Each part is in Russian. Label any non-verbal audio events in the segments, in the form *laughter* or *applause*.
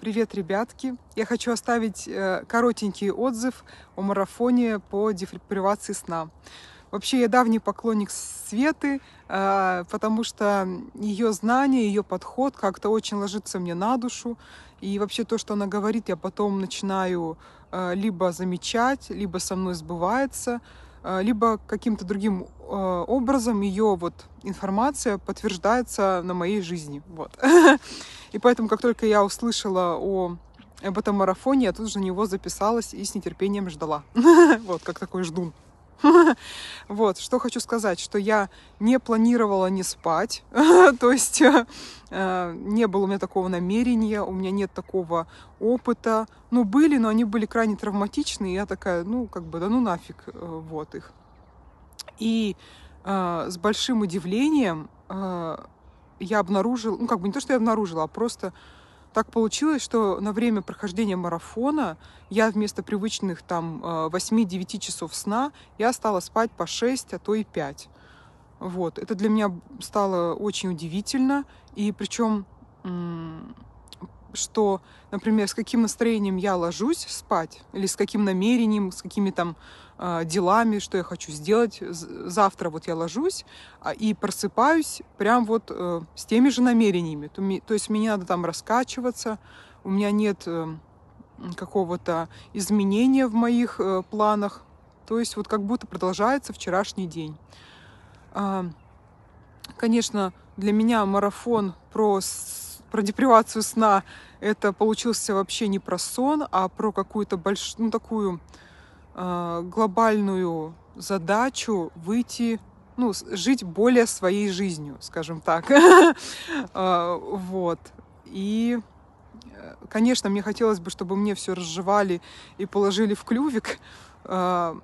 Привет, ребятки! Я хочу оставить э, коротенький отзыв о марафоне по депривации сна. Вообще, я давний поклонник Светы, э, потому что ее знание, ее подход как-то очень ложится мне на душу. И вообще то, что она говорит, я потом начинаю э, либо замечать, либо со мной сбывается. А, либо каким-то другим а, образом ее вот информация подтверждается на моей жизни. Вот. *laughs* И поэтому, как только я услышала о об этом марафоне, я тут же на него записалась и с нетерпением ждала. *laughs* Вот, как такой ждун. *laughs* Вот, что хочу сказать, что я не планировала не спать, *laughs* то есть э, не было у меня такого намерения, у меня нет такого опыта. Ну, были, но они были крайне травматичны, и я такая, ну, как бы, да ну нафиг, э, вот их. И э, с большим удивлением я обнаружила, ну, как бы не то, что я обнаружила, а просто так получилось, что на время прохождения марафона я вместо привычных там 8-9 э, часов сна, я стала спать по 6, а то и 5. Вот. Это для меня стало очень удивительно. И причем что, например, с каким настроением я ложусь спать, или с каким намерением, с какими там э, делами, что я хочу сделать завтра, вот я ложусь а, и просыпаюсь прям вот э, с теми же намерениями. То, ми, то есть мне надо там раскачиваться, у меня нет э, какого-то изменения в моих э, планах, то есть вот как будто продолжается вчерашний день. Э, конечно, для меня марафон про про депривацию сна это получился вообще не про сон, а про какую-то большую, ну, такую э, глобальную задачу выйти, ну, жить более своей жизнью, скажем так. *laughs* А, вот. И, э, конечно, мне хотелось бы, чтобы мне все разжевали и положили в клювик, а,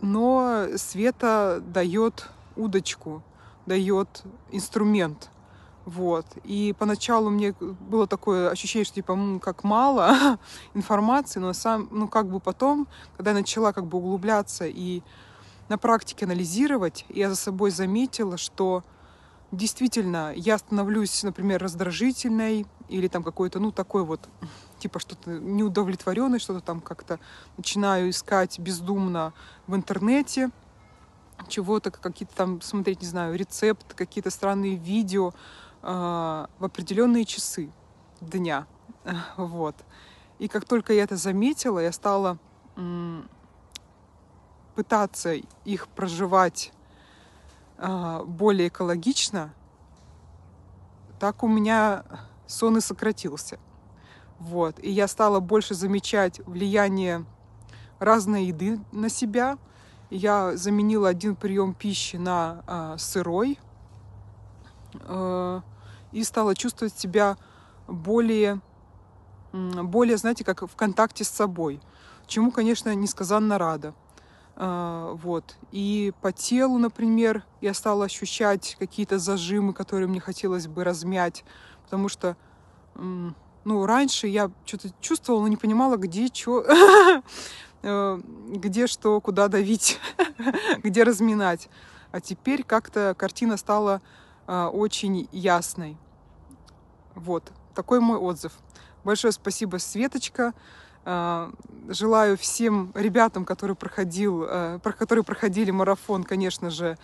но Света дает удочку, дает инструмент — вот. И поначалу мне было такое ощущение, что типа, как мало *laughs* информации, но сам, ну, как бы потом, когда я начала как бы углубляться и на практике анализировать, я за собой заметила, что действительно я становлюсь, например, раздражительной или там какой-то, ну, такой вот, типа что-то неудовлетворенный, что-то там как-то начинаю искать бездумно в интернете, чего-то, какие-то там смотреть, не знаю, рецепты, какие-то странные видео, а, в определенные часы дня. *laughs* Вот. И как только я это заметила, я стала пытаться их проживать а, более экологично, так у меня сон и сократился. Вот. И я стала больше замечать влияние разной еды на себя. Я заменила один прием пищи на а, сырой, Э, и стала чувствовать себя более, более, знаете, как в контакте с собой, чему, конечно, несказанно рада. Э, вот. И по телу, например, я стала ощущать какие-то зажимы, которые мне хотелось бы размять, потому что ну, раньше я что-то чувствовала, но не понимала, где что, *laughs* э, где что, куда давить, *laughs* где разминать. А теперь как-то картина стала а, очень ясной. Вот, такой мой отзыв. Большое спасибо, Светочка. А, желаю всем ребятам, которые, проходил, а, которые проходили марафон, конечно же,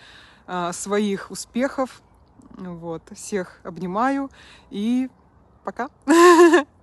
своих успехов. Вот, всех обнимаю и пока. *laughs*